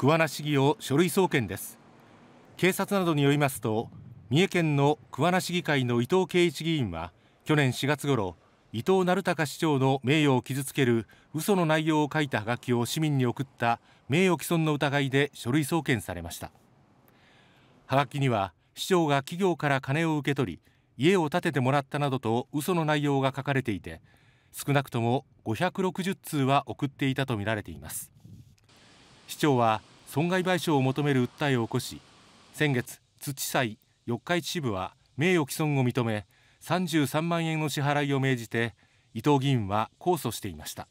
桑名市議を書類送検です警察などによりますと三重県の桑名市議会の伊藤圭一議員は去年4月頃伊藤成隆市長の名誉を傷つける嘘の内容を書いたはがきを市民に送った名誉毀損の疑いで書類送検されましたはがきには市長が企業から金を受け取り家を建ててもらったなどと嘘の内容が書かれていて少なくとも560通は送っていたとみられています市長は損害賠償を求める訴えを起こし先月土地裁四日市支部は名誉毀損を認め33万円の支払いを命じて伊藤議員は控訴していました